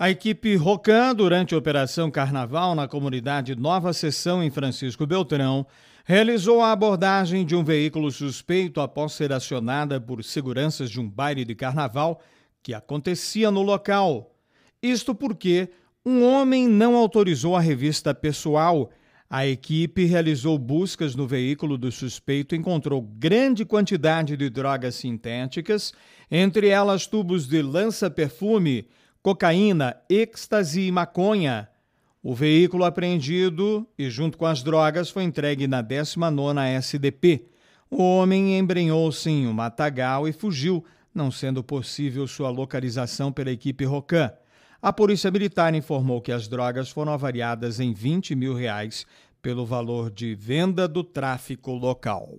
A equipe Rocan, durante a Operação Carnaval na comunidade Nova Seção em Francisco Beltrão, realizou a abordagem de um veículo suspeito após ser acionada por seguranças de um baile de carnaval que acontecia no local. Isto porque um homem não autorizou a revista pessoal. A equipe realizou buscas no veículo do suspeito, e encontrou grande quantidade de drogas sintéticas, entre elas tubos de lança-perfume, cocaína, êxtase e maconha. O veículo apreendido e junto com as drogas foi entregue na 19ª SDP. O homem embrenhou-se em um matagal e fugiu, não sendo possível sua localização pela equipe Rocan. A Polícia Militar informou que as drogas foram avaliadas em 20 mil reais pelo valor de venda do tráfico local.